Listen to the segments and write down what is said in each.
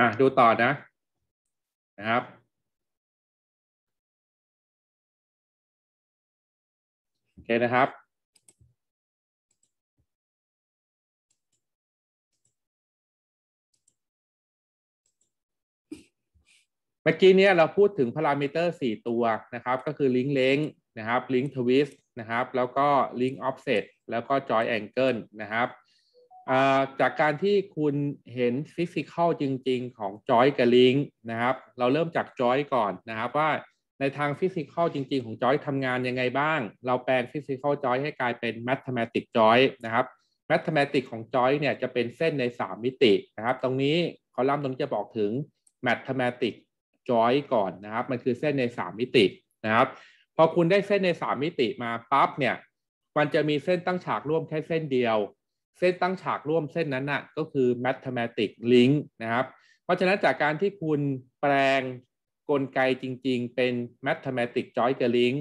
อ่ะดูต่อนะนะครับ โอเค นะครับ เมื่อกี้เนี้ยเราพูดถึง พารามิเตอร์ 4 ตัวนะครับ ก็คือ ลิงก์เลงนะครับ ลิงก์ทวิสต์นะครับ แล้วก็ ลิงก์ออฟเซต แล้วก็ จอยแองเกิลนะครับจากการที่คุณเห็นฟิสิกอลจริงๆของจอยกับลิงนะครับ เราเริ่มจากจอยก่อนนะครับว่าในทางฟิสิกอลจริงๆของจอยทำงานยังไงบ้าง เราแปลงฟิสิกอลจอยให้กลายเป็นแมทเทมติกจอยนะครับแมทเทมติกของจอยเนี่ยจะเป็นเส้นใน 3 มิตินะครับตรงนี้คอลัมน์ตรงนี้จะบอกถึงแมทเทมติกจอยก่อนนะครับมันคือเส้นใน 3 มิตินะครับพอคุณได้เส้นใน 3 มิติมาปั๊บเนี่ยมันจะมีเส้นตั้งฉากร่วมแค่เส้นเดียวเส้นตั้งฉากร่วมเส้นนั้นนะ่ะก็คือ mathematic link นะครับ เพราะฉะนั้นจากการที่คุณแปลงกลไกจริงๆเป็น mathematic joint กับ link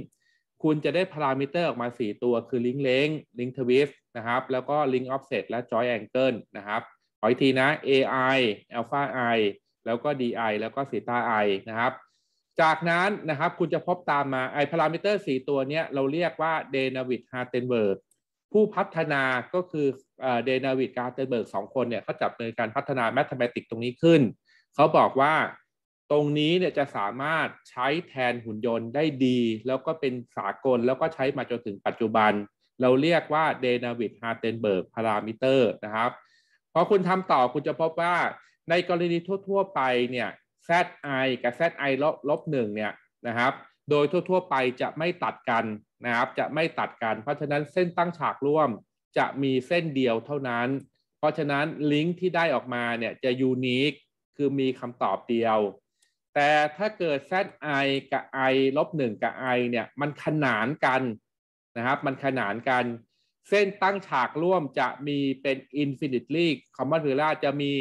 คุณจะได้พารามิเตอร์ออกมา 4 ตัวคือ link length link twist นะครับ แล้วก็ link offset และ joint angle นะครับ ขออีกทีนะ ai alpha i แล้วก็ di แล้วก็ theta i นะครับ จากนั้นนะครับคุณจะพบตามมาไอพารามิเตอร์ 4 ตัวนี้เราเรียกว่า d y n a m i c Hartenberg ผู้พัฒนาก็คือเดนาวิดการ์เตเบิร์กสองคนเนี่ยเขาจับมือการพัฒนาแมทเทมติกตรงนี้ขึ้น เขาบอกว่าตรงนี้เนี่ยจะสามารถใช้แทนหุ่นยนต์ได้ดี แล้วก็เป็นสากล แล้วก็ใช้มาจนถึงปัจจุบัน เราเรียกว่าเดนาวิดฮาร์เทนเบิร์กพารามิเตอร์นะครับ พอคุณทำต่อคุณจะพบว่าในกรณีทั่ว ๆ ไปเนี่ย ZI กับ ZI ลบหนึ่งเนี่ยนะครับโดยทั่วๆไปจะไม่ตัดกันนะครับ จะไม่ตัดกันเพราะฉะนั้นเส้นตั้งฉากร่วมจะมีเส้นเดียวเท่านั้น เพราะฉะนั้นลิงก์ที่ได้ออกมาเนี่ยจะยูนิคคือมีคำตอบเดียว แต่ถ้าเกิด ZI กับ I ลบหนึ่งกับ I เนี่ยมันขนานกันนะครับมันขนานกัน เส้นตั้งฉากร่วมจะมีเป็น infinitely common v e c t o จะมี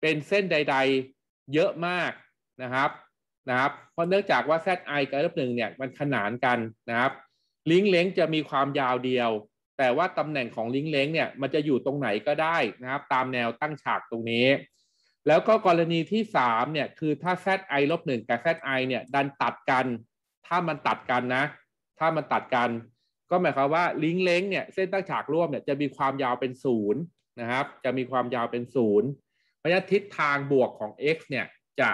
เป็นเส้นใด ๆเยอะมากนะครับนะครับ เพราะเนื่องจากว่า ZI กับลบหนึ่งเนี่ยมันขนานกันนะครับลิงก์เล้งจะมีความยาวเดียว แต่ว่าตำแหน่งของลิงก์เล้งเนี่ยมันจะอยู่ตรงไหนก็ได้นะครับ ตามแนวตั้งฉากตรงนี้ แล้วก็กรณีที่3เนี่ยคือถ้า zi ลบหนึ่งกับ zi เนี่ยดันตัดกัน ถ้ามันตัดกันนะ ถ้ามันตัดกันก็หมายความว่าลิงก์เล้งเนี่ยเส้นตั้งฉากร่วมเนี่ยจะมีความยาวเป็นศูนย์นะครับ จะมีความยาวเป็นศูนย์เพราะฉะนั้นทิศทางบวกของ x เนี่ยจะ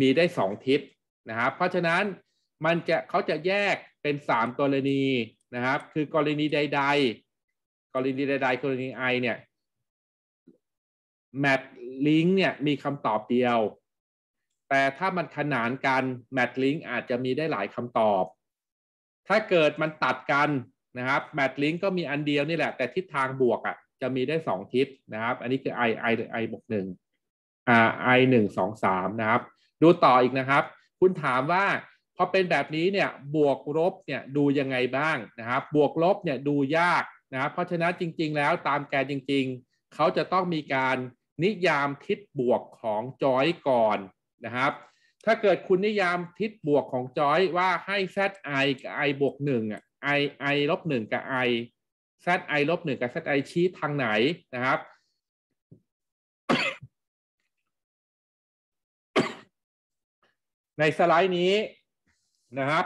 มีได้ 2 ทิศนะครับ เพราะฉะนั้นมันจะเขาจะแยกเป็นสามกรณีนะครับ คือกรณีใดๆ กรณีใด ๆ กรณีไอเนี่ยแมทลิงก์เนี่ยมีคำตอบเดียว แต่ถ้ามันขนานกันแมทลิงก์อาจจะมีได้หลายคำตอบ ถ้าเกิดมันตัดกันนะครับแมทลิงก์ก็มีอันเดียวนี่แหละ แต่ทิศทางบวกอะ่ะจะมีได้สองทิศนะครับ อันนี้คือ i i i บวกหนึ่งอ่า i หนึ่งสองสามนะครับดูต่ออีกนะครับ คุณถามว่าพอเป็นแบบนี้เนี่ยบวกลบเนี่ยดูยังไงบ้างนะครับ บวกลบเนี่ยดูยากนะครับเพราะฉะนั้นจริง ๆ แล้วตามแกนจริง ๆ เขาจะต้องมีการนิยามทิศบวกของจอยก่อนนะครับ ถ้าเกิดคุณนิยามทิศบวกของจอย ว่าให้ z i กับ i บวกหนึ่งอ่ะ i i ลบหนึ่งกับ i z i ลบหนึ่งกับ z i ชี้ทางไหนนะครับ ในสไลด์นี้นะครับ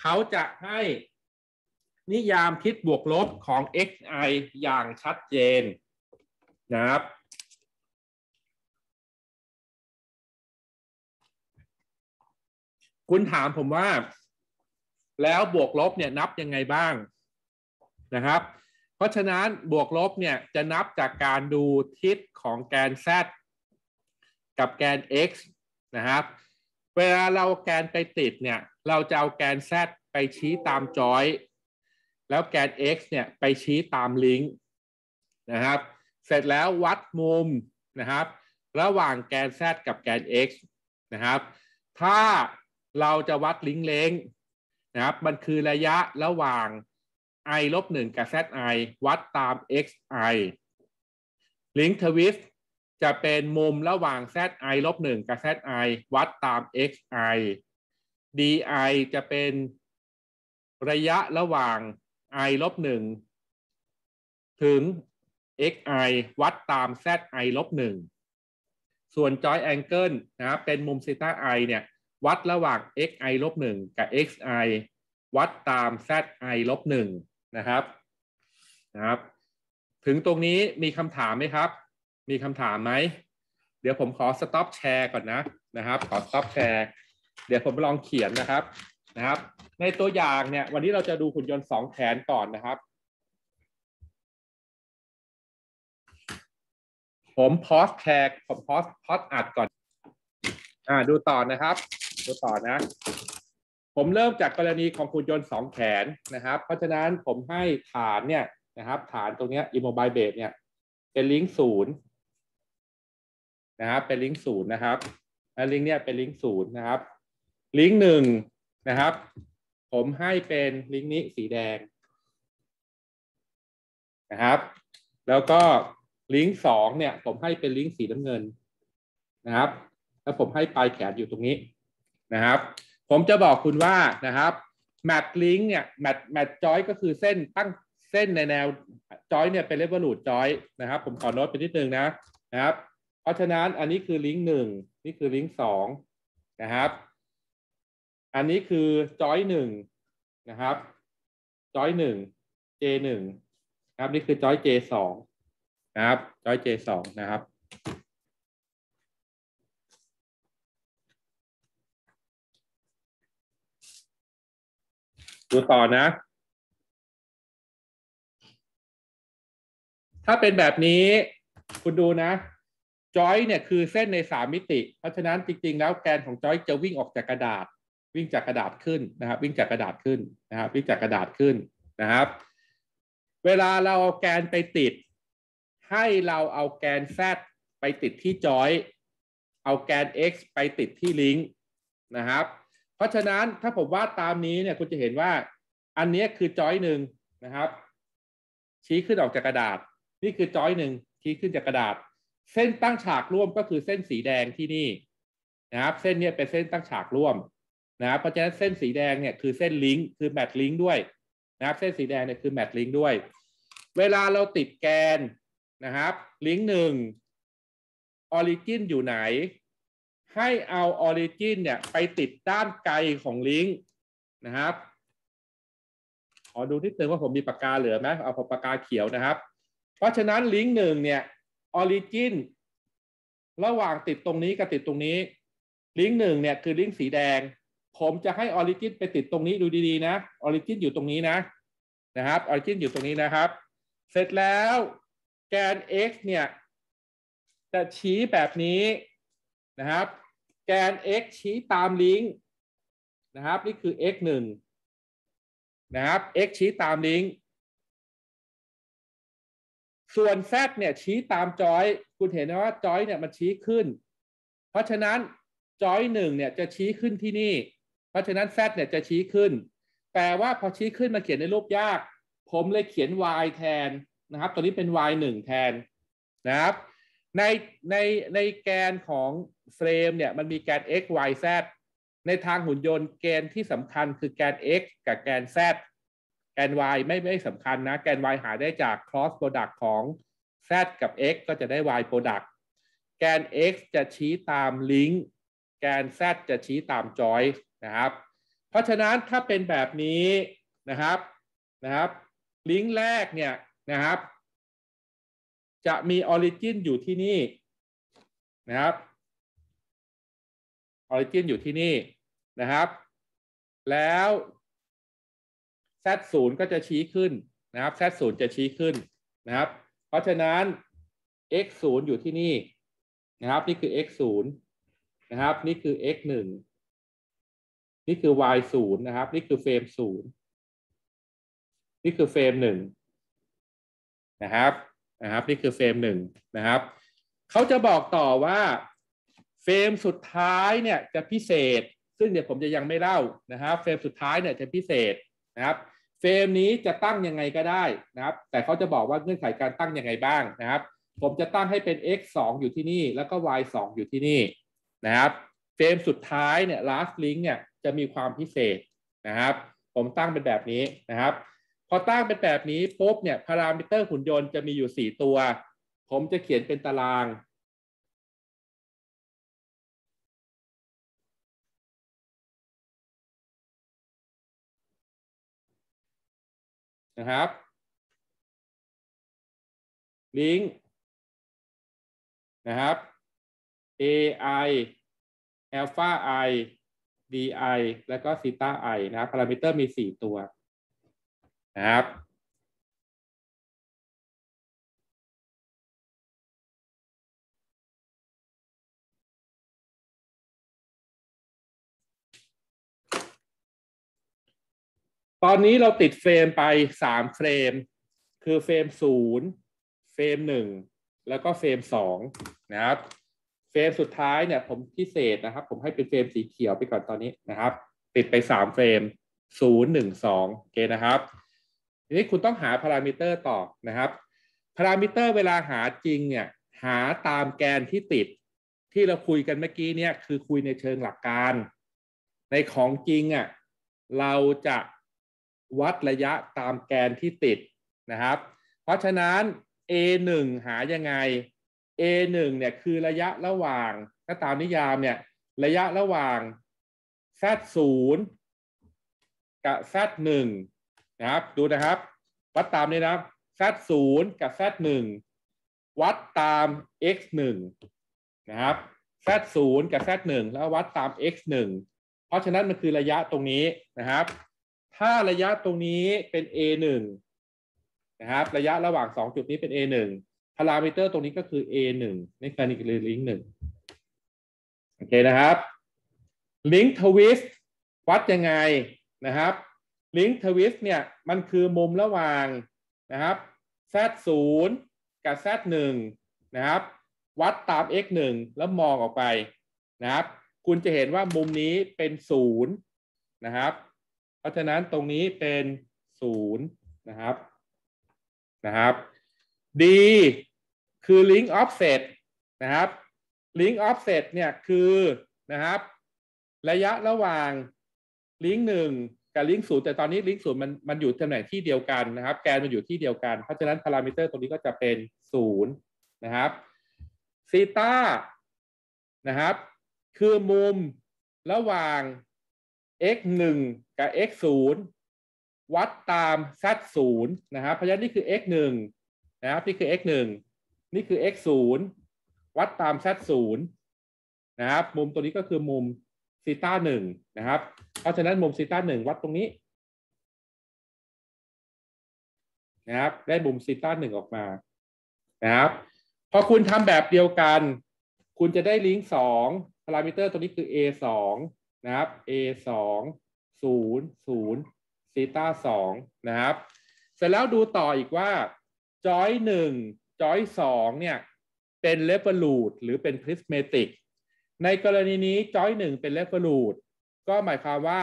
เขาจะให้นิยามทิศบวกลบของ xi อย่างชัดเจนนะครับ คุณถามผมว่าแล้วบวกลบเนี่ยนับยังไงบ้างนะครับ เพราะฉะนั้นบวกลบเนี่ยจะนับจากการดูทิศของแกน z กับแกน x นะครับเวลาเราแกนไปติดเนี่ย เราจะเอาแกน z ไปชี้ตามจอย แล้วแกน x เนี่ยไปชี้ตามลิงก์นะครับเสร็จแล้ววัดมุมนะครับ ระหว่างแกน z กับแกน x นะครับ ถ้าเราจะวัดลิงก์เลงนะครับมันคือระยะระหว่าง i ลบหนึ่งกับ z i วัดตาม x i ลิงก์ทวิสจะเป็นมุมระหว่าง zi ลบหนึ่งกับ zi วัดตาม xi di จะเป็น ระยะระหว่าง i ลบหนึ่งถึง xi วัดตาม zi ลบหนึ่งส่วน joint angle นะเป็นมุม t h ้าไ i เนี่ยวัดระหว่าง xi ลบหนึ่งกับ xi วัดตาม zi ลบหนึ่งนะครับนะครับ ถึงตรงนี้มีคำถามไหมครับมีคำถามไหม เดี๋ยวผมขอสต็อปแชร์ก่อนนะนะครับ ขอสต็อปแชร์เดี๋ยวผมลองเขียนนะครับนะครับ ในตัวอย่างเนี่ยวันนี้เราจะดูหุ่นยนต์สองแขนก่อนนะครับ ผมพอสแชร์ผมพอสพอสอัดก่อน อ่าดูต่อนะครับ ดูต่อนะ ผมเริ่มจากกรณีของหุ่นยนต์สองแขนนะครับ เพราะฉะนั้นผมให้ฐานเนี่ยนะครับ ฐานตรงนี้อิมม o บ i เบ b เนี่ย เป็นลิงก์ศูนย์นะครับ เป็นลิงก์ศูนย์นะครับและลิงก์เนี่ยเป็นลิงก์ศูนย์นะครับลิงก์หนึ่งนะครับ ผมให้เป็นลิงก์นี้สีแดงนะครับ แล้วก็ลิงก์สองเนี่ย ผมให้เป็นลิงก์สีน้ำเงินนะครับ แล้วผมให้ปลายแขนอยู่ตรงนี้นะครับ ผมจะบอกคุณว่านะครับแมทลิงก์เนี่ยแมทแมทจอยก็คือเส้นตั้งเส้นในแนวจอยเนี่ยเป็นเลเวลูดจอยนะครับ ผมขอโน้ตไปนิดนึงนะนะครับเพราะฉะนั้นอันนี้คือลิงก์หนึ่งนี่คือลิงก์สองนะครับ อันนี้คือจอยหนึ่งนะครับจอยหนึ่ง J หนึ่งครับ นี่คือจอย J สองนะครับจอย J สองนะครับ ดูต่อนะ ถ้าเป็นแบบนี้คุณดูนะจอยเนี่ยคือเส้นในสามมิติ เพราะฉะนั้นจริงๆ แล้วแกนของจอยจะวิ่งออกจากกระดาษวิ่งจากกระดาษขึ้นนะครับ วิ่งจากกระดาษขึ้นนะครับวิ่งจากกระดาษขึ้นนะครับ เวลาเราเอาแกนไปติด ให้เราเอาแกนแดไปติดที่จอยเอาแกน x ไปติดที่ลิงก์นะครับ เพราะฉะนั้นถ้าผมวาดตามนี้เนี่ยคุณจะเห็นว่า อันนี้คือจอยหนึ่งนะครับ ชี้ขึ้นออกจากกระดาษ นี่คือจอยหนึ่งชี้ขึ้นจากกระดาษเส้นตั้งฉากร่วมก็คือเส้นสีแดงที่นี่นะครับ เส้นนี้เป็นเส้นตั้งฉากร่วมนะครับ เพราะฉะนั้นเส้นสีแดงเนี่ยคือเส้นลิงก์คือแมทลิงก์ด้วยนะครับ เส้นสีแดงเนี่ยคือแมทลิงก์ด้วยเวลาเราติดแกนนะครับลิงก์หนึ่งออริจินอยู่ไหน ให้เอาออริจินเนี่ยไปติดด้านไกลของลิงก์นะครับขอดูที่เตอนว่าผมมีปากกาเหลือไหมเอาผมปากกาเขียวนะครับ เพราะฉะนั้นลิงก์หนึ่งเนี่ยออริจินระหว่างติดตรงนี้กับติดตรงนี้ ลิงก์หนึ่งเนี่ยคือลิงก์สีแดง ผมจะให้ออริจินไปติดตรงนี้ดูดีๆนะออริจินอยู่ตรงนี้นะนะครับออริจินอยู่ตรงนี้นะครับ เสร็จแล้วแกน x เนี่ย จะชี้แบบนี้นะครับ แกน x ชี้ตามลิงก์นะครับนี่คือ x 1นะครับ x ชี้ตามลิงก์ส่วน Z เนี่ยชี้ตามจอย คุณเห็นหมว่าจอยเนี่ยมันชี้ขึ้น เพราะฉะนั้นจอยหนึ่งเนี่ยจะชี้ขึ้นที่นี่ เพราะฉะนั้น Z เนี่ยจะชี้ขึ้น แต่ว่าพอชี้ขึ้นมาเขียนในรูปยาก ผมเลยเขียน y แทนนะครับตัวนี้เป็น y หนึ่งแทนนะครับในในในแกนของเฟรมเนี่ยมันมีแกน x y z ในทางหุ่นยนต์แกนที่สำคัญคือแกน x กับแกน z แกน y ไม่ ไม่สำคัญ นะ แกน y หาได้จาก cross product ของ z กับ x ก็จะได้ y product แกน x จะชี้ตามลิงก์แกน z จะชี้ตาม join นะครับ เพราะฉะนั้นถ้าเป็นแบบนี้นะครับนะครับ ลิงก์แรกเนี่ย นะครับ จะมี origin อยู่ที่นี่นะครับ origin อยู่ที่นี่ นะครับ แล้ว Z0 ก็จะชี้ขึ้นนะครับ Z0 จะชี้ขึ้นนะครับ เพราะฉะนั้น X0 อยู่ที่นี่นะครับ นี่คือ X0 นะครับนี่คือ X1 นี่คือ Y0 นะครับนี่คือเฟรม0นี่คือเฟรม1นะครับนะครับ นี่คือเฟรม1นะครับเขาจะบอกต่อว่าเฟรมสุดท้ายเนี่ยจะพิเศษ ซึ่งเดี๋ยวผมจะยังไม่เล่านะครับเฟรมสุดท้ายเนี่ยจะพิเศษนะครับเฟรมนี้จะตั้งยังไงก็ได้นะครับแต่เขาจะบอกว่าเงื่อนไขการตั้งยังไงบ้างนะครับ ผมจะตั้งให้เป็น x 2 อยู่ที่นี่ แล้วก็ y 2 อยู่ที่นี่นะครับเฟรมสุดท้ายเนี่ย last link เนี่ยจะมีความพิเศษนะครับผมตั้งเป็นแบบนี้นะครับ พอตั้งเป็นแบบนี้ปุ๊บเนี่ยพารามิเตอร์หุ่นยนต์จะมีอยู่ 4 ตัว ผมจะเขียนเป็นตารางนะครับ ลิงก์นะครับ AI Alpha I DI แล้วก็ Theta I นะครับพารามิเตอร์มี 4 ตัว นะครับตอนนี้เราติดเฟรมไปสามเฟรม คือเฟรมศูนย์เฟรมหนึ่งแล้วก็เฟรมสองนะครับ เฟรมสุดท้ายเนี่ยผมพิเศษนะครับผมให้เป็นเฟรมสีเขียวไปก่อนตอนนี้นะครับ ติดไปสามเฟรมศูนย์หนึ่งสองโอเคนะครับ ทีนี้คุณต้องหาพารามิเตอร์ต่อนะครับพารามิเตอร์เวลาหาจริงเนี่ยหาตามแกนที่ติด ที่เราคุยกันเมื่อกี้เนี่ย คือคุยในเชิงหลักการ ในของจริงอะ่ะเราจะวัดระยะตามแกนที่ติดนะครับ เพราะฉะนั้น a1 หายังไง a1 เนี่ยคือระยะระหว่างถ้าตามนิยามเนี่ยระยะระหว่าง z0 กับ z1 นะครับดูนะครับ วัดตามนี้นะ z0 กับ z1 วัดตาม x1 นะครับ z0 กับ z1 แล้ววัดตาม x1 เพราะฉะนั้นมันคือระยะตรงนี้นะครับถ้าระยะตรงนี้เป็น A1 นะครับ ระยะระหว่าง 2 จุดนี้เป็น A1 พารามิเตอร์ตรงนี้ก็คือ A1 นี่คือนิกลิงก์หนึ่งโอเคนะครับลิงก์ทวิสต์วัดยังไงนะครับลิงก์ทวิสต์เนี่ยมันคือมุมระหว่างนะครับ z0 กับ z1 นะครับ วัดตาม x1 แล้วมองออกไปนะครับ คุณจะเห็นว่ามุมนี้เป็น 0 นะครับราะฉะนั้นตรงนี้เป็นศูนย์นะครับนะครับ D คือ link offset นะครับ link offset เนี่ยคือนะครับ ระยะระหว่าง link หนึ่งกับ link ศูนย์แต่ตอนนี้ link ศูนย์มันมันอยู่ตำแหน่งที่เดียวกันนะครับแกนมันอยู่ที่เดียวกันเพราะฉะนั้นพารามิเตอร์ตรงนี้ก็จะเป็นศูนย์นะครับซีตานะครับคือมุมระหว่าง x 1กับ x 0วัดตามูนย0นะครับเพราะฉะนั้นนี่คือ x 1นะครับนี่คือ x 1นี่คือ x 0วัดตามูนย0นะครับ มุมตัวนี้ก็คือมุมซีตา1นะครับ เพราะฉะนั้นมุมซีตึา1วัดตรงนี้ นะครับ ได้มุมซีตึา1ออกมา นะครับ พอคุณทำแบบเดียวกัน คุณจะได้ลิงก์2พารามิเตอร์ตัวนี้คือ a 2นะครับ a 2 0 0ซีต้า2นะครับ เสร็จแล้วดูต่ออีกว่าจอย1จอย2เนี่ยเป็นเลเวลูดหรือเป็นพริสเมติกในกรณีนี้จอย1เป็นเลเวลูดก็หมายความว่า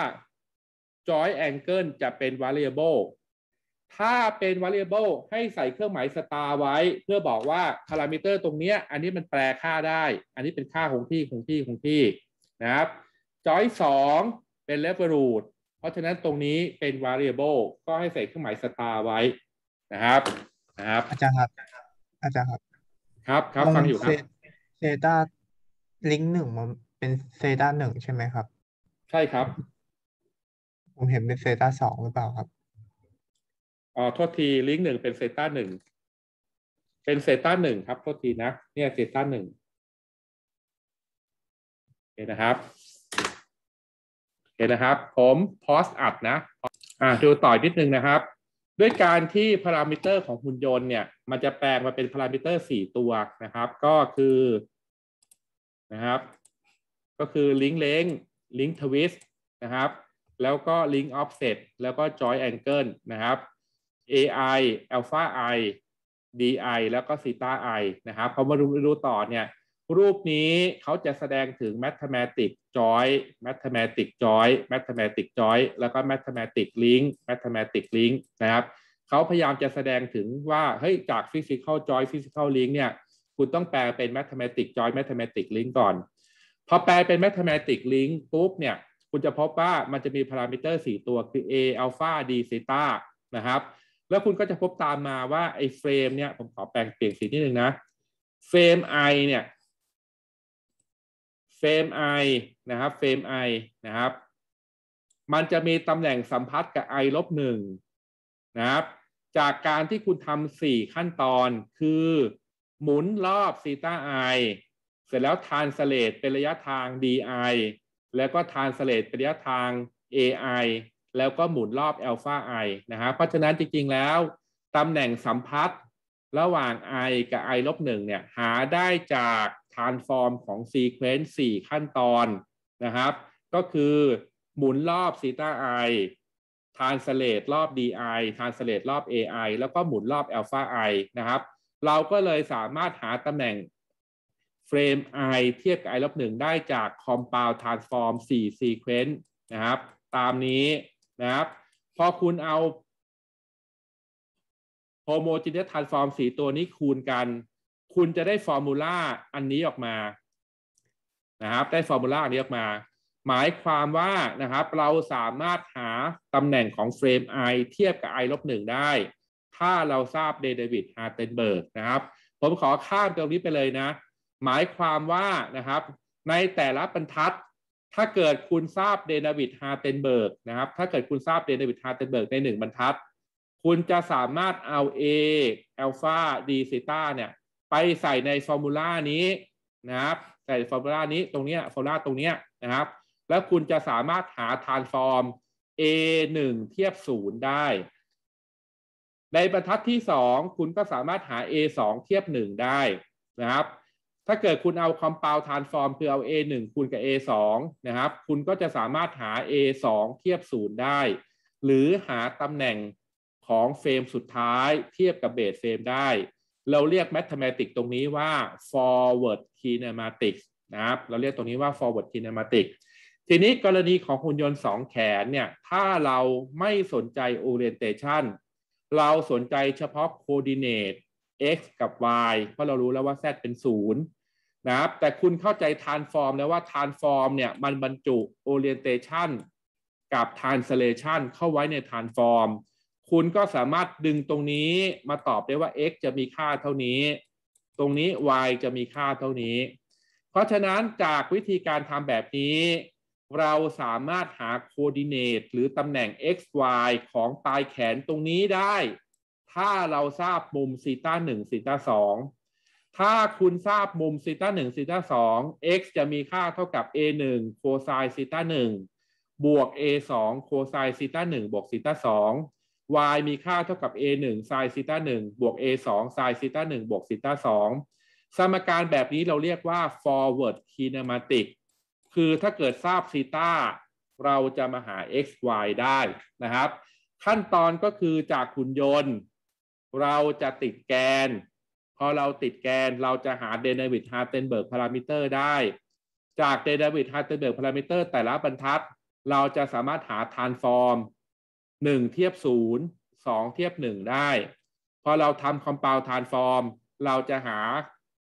จอยแองเกิลจะเป็น variable ถ้าเป็น variable ให้ใส่เครื่องหมายสตาร์ไว้เพื่อบอกว่าพารามิเตอร์ตรงนี้อันนี้มันแปลค่าได้ อันนี้เป็นค่าคงที่คงที่คงที่นะครับจอยสองเป็นเล f ร r o o ดเพราะฉะนั้นตรงนี้เป็น variable ก็ให้ใส่เครื่องหมายสตาร์ไว้นะครับนะครับอาจารย์ครับอาจารย์ครับครับครับฟังอยู่ครับเซต้าลิงก์หนึ่งมันเป็นเซต้าหนึ่งใช่ไหมครับ ใช่ครับผมเห็นเป็นเซต้าสองหรือเปล่าครับอ๋อโทษทีลิงก์หนึ่งเป็นเซต้าหนึ่งเป็นเซต้าหนึ่งครับโทษทีนะเนี่ยเซต้าหนึ่งนะครับเห็นนะครับ ผมโพสอัดนะ อ่าดูต่อนิดนึงนะครับ ด้วยการที่ พารามิเตอร์ของหุ่นยนต์เนี่ยมันจะแปลงมาเป็น พารามิเตอร์สี่ตัวนะครับ ก็คือ นะครับ ก็คือลิงก์เลงลิงก์ทวิสต์นะครับ แล้วก็ลิงก์ออฟเซตแล้วก็จอยแองเกิลนะครับ AI Alpha I DI แล้วก็ z e าไ I นะครับพอมาดูดูต่อเนี่ยรูปนี้เขาจะแสดงถึง mathematics joint mathematics joint m a t h e m a t i c j o i n แล้วก็ mathematics link mathematics link นะครับ เขาพยายามจะแสดงถึงว่าเฮ้ยจาก physical joint physical link เนี่ยคุณต้องแปลเป็น m a t h e m a t i c จ joint mathematics link ก่อน พอแปลเป็น m a t h e m a t i c ล link ปุ๊บเนี่ย คุณจะพบว่ามันจะมีพารามิเตอร์ 4 ตัวคือ a alpha d theta นะครับ แล้วคุณก็จะพบตามมาว่าไอ้เฟรมเนี่ย ผมขอแปลงเปลี่ยนสีนิดนึงนะเฟรม i เนี่ยเฟรมไอนะครับเฟรมไอนะครับ มันจะมีตำแหน่งสัมพัทธ์กับ i ลบหนึ่งนะครับ จากการที่คุณทำสี่ขั้นตอนคือหมุนรอบซีตาไอเสร็จแล้วทานสเลตเป็นระยะทาง di แล้วก็ทานสเลตเป็นระยะทาง ai แล้วก็หมุนรอบอ l ลฟาไอนะครับ เพราะฉะนั้นจริง ๆ แล้วตำแหน่งสัมพัทธ์ระหว่าง i กับ i ลบหนึ่งเนี่ยหาได้จาก transform ของ sequence 4 ขั้นตอนนะครับ ก็คือหมุนรอบซ e t a i translate รอบ di translate รอบ ai แล้วก็หมุนรอบ alpha i นะครับ เราก็เลยสามารถหาตำแหน่งเฟรม i เทียบกับ i ลบหนึ่งได้จาก compound transform 4 sequence นะครับ ตามนี้นะครับ พอคุณเอา homogeneous transform 4 ตัวนี้คูณกันคุณจะได้ฟอร์มูลา อันนี้ออกมานะครับ ได้ฟอร์มูลาอันนี้ ออก มา หมายความว่านะครับ เราสามารถหา ตำแหน่งของเฟรม i เทียบกับ i ลบหนึ่งได้ ถ้าเราทราบเดวิดฮาร์เทนเบิร์กนะ ครับ ผมขอ ข้ามตรงนี้ไปเลยนะ หมายความว่านะครับ ในแต่ละบรรทัด ถ้าเกิดคุณทราบเดนวิดฮาร์เทนเบิร์กนะครับ ถ้าเกิดคุณทราบเดนวิดฮาร์เทนเบิร์กในหนึ่งบรรทัด คุณจะสามารถเอา A อัลฟาดีซิต้าเนี่ยไปใส่ในฟอร์มูลานี้นะครับ ใส่ฟอร์มูลานี้ตรงนี้ฟอร์มูลาตรงนี้นะครับ แล้วคุณจะสามารถหาทานฟอร์ม a 1เทียบศูนย์ได้ ในบรรทัดที่สองคุณก็สามารถหา a 2เทียบหนึ่งได้นะครับ ถ้าเกิดคุณเอาคอมเพลตทา r a ฟ s f o r คือเอา a 1คูณกับ a 2นะครับ คุณก็จะสามารถหา a 2เทียบศูนย์ได้ หรือหาตำแหน่งของเฟรมสุดท้ายเทียบกับเบสเฟรมได้เราเรียก m a t h e m a t i c ตรงนี้ว่า forward kinematics นะครับ เราเรียกตรงนี้ว่า forward kinematics ทีนี้กรณีของหุ่นยนต์สองแขนเนี่ย ถ้าเราไม่สนใจ orientation เราสนใจเฉพาะ coordinate x กับ y เพราะเรารู้แล้วว่า z เป็น 0 นะครับ แต่คุณเข้าใจ transform แล้วว่า transform เนี่ย มันบรรจุ orientation กับ translation เข้าไว้ใน transform คุณก็สามารถดึงตรงนี้มาตอบได้ว่า x จะมีค่าเท่านี้ ตรงนี้ y จะมีค่าเท่านี้ เพราะฉะนั้นจากวิธีการทำแบบนี้ เราสามารถหาโคดิเนตหรือตำแหน่ง x y ของปลายแขนตรงนี้ได้ ถ้าเราทราบมุมซีต้าหนึ่งซีต้าสอง ถ้าคุณทราบมุมซีต้าหนึ่งซีต้าสอง x จะมีค่าเท่ากับ a หนึ่งโคไซน์ซีต้าหนึ่งบวก a สองโคไซน์ซีต้าหนึ่งบวกซีต้าสอง y มีค่าเท่ากับ a 1ไซน์ซิต้าหบวก a 2ไซน์ซิต้าหบวกซิต้าสสมการแบบนี้เราเรียกว่า forward kinematic คือถ้าเกิดทราบซิต้าเราจะมาหา x y ได้นะครับ ขั้นตอนก็คือจากขุนยนต์ เราจะติดแกนพอเราติดแกนเราจะหาเดนาวิดฮาร์เทนเบิร์กพารามิเตอร์ได้ จากเดนาวิดฮาร์เทนเบิร์กพารามิเตอร์แต่ละบรรทัด เราจะสามารถหาทานฟอร์ม1เทียบ0 2เทียบ 1 ได้พอเราทำคอมเพลตานฟอร์มเราจะหา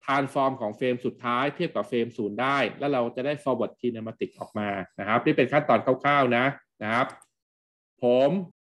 ทานฟอร์มของเฟรมสุดท้ายเทียบกับเฟรม0ได้แล้วเราจะได้ forward kinematic ออกมานะครับ นี่เป็นขั้นตอนคร่าว ๆนะนะครับผม